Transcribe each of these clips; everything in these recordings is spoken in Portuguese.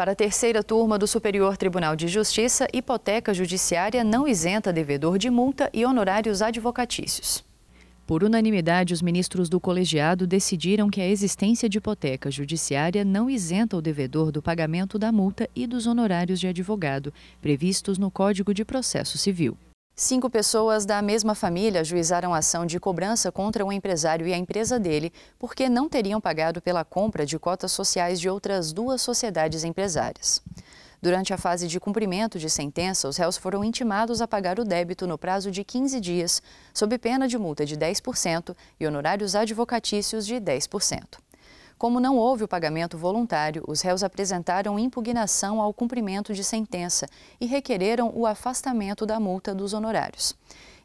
Para a terceira turma do Superior Tribunal de Justiça, hipoteca judiciária não isenta devedor de multa e honorários advocatícios. Por unanimidade, os ministros do colegiado decidiram que a existência de hipoteca judiciária não isenta o devedor do pagamento da multa e dos honorários de advogado, previstos no Código de Processo Civil. Cinco pessoas da mesma família juizaram ação de cobrança contra o empresário e a empresa dele porque não teriam pagado pela compra de cotas sociais de outras duas sociedades empresárias. Durante a fase de cumprimento de sentença, os réus foram intimados a pagar o débito no prazo de 15 dias, sob pena de multa de 10% e honorários advocatícios de 10%. Como não houve o pagamento voluntário, os réus apresentaram impugnação ao cumprimento de sentença e requereram o afastamento da multa dos honorários.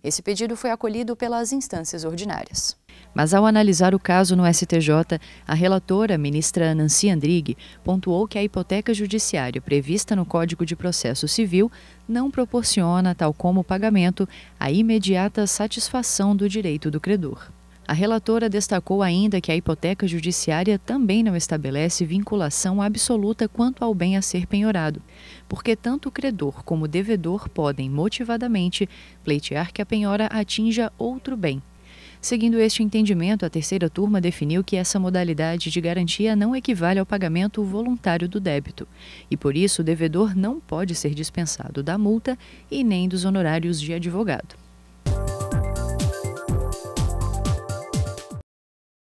Esse pedido foi acolhido pelas instâncias ordinárias. Mas ao analisar o caso no STJ, a relatora, ministra Nancy Andrighi, pontuou que a hipoteca judiciária prevista no Código de Processo Civil não proporciona, tal como o pagamento, a imediata satisfação do direito do credor. A relatora destacou ainda que a hipoteca judiciária também não estabelece vinculação absoluta quanto ao bem a ser penhorado, porque tanto o credor como o devedor podem, motivadamente, pleitear que a penhora atinja outro bem. Seguindo este entendimento, a terceira turma definiu que essa modalidade de garantia não equivale ao pagamento voluntário do débito, e por isso o devedor não pode ser dispensado da multa e nem dos honorários de advogado.